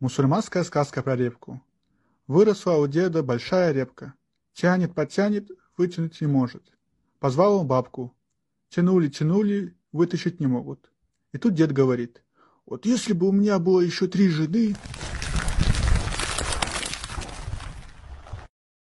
Мусульманская сказка про репку. Выросла у деда большая репка. Тянет, подтянет, вытянуть не может. Позвал он бабку. Тянули, тянули, вытащить не могут. И тут дед говорит, вот если бы у меня было еще три жены...